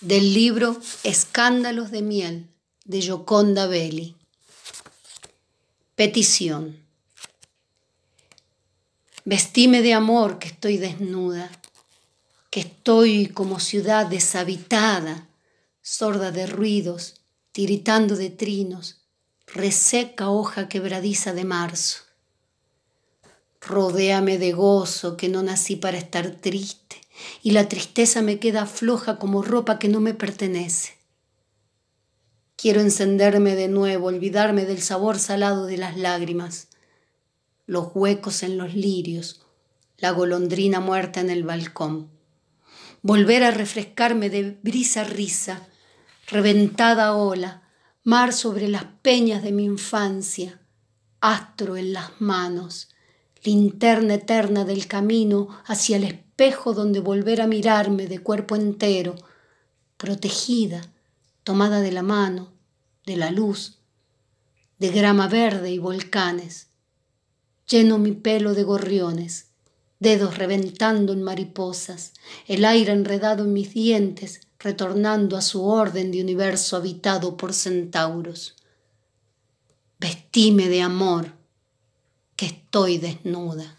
del libro Escándalos de miel de Joconda Belli. Petición. Vestime de amor que estoy desnuda, que estoy como ciudad deshabitada, sorda de ruidos, tiritando de trinos, reseca hoja quebradiza de marzo. Rodéame de gozo, que no nací para estar triste, y la tristeza me queda floja como ropa que no me pertenece. Quiero encenderme de nuevo, olvidarme del sabor salado de las lágrimas, los huecos en los lirios, la golondrina muerta en el balcón. Volver a refrescarme de brisa risa, reventada ola, mar sobre las peñas de mi infancia, astro en las manos, linterna eterna del camino hacia el espejo donde volver a mirarme de cuerpo entero, protegida, tomada de la mano, de la luz, de grama verde y volcanes. Lleno mi pelo de gorriones, dedos reventando en mariposas, el aire enredado en mis dientes, retornando a su orden de universo habitado por centauros. Vestíme de amor que estoy desnuda.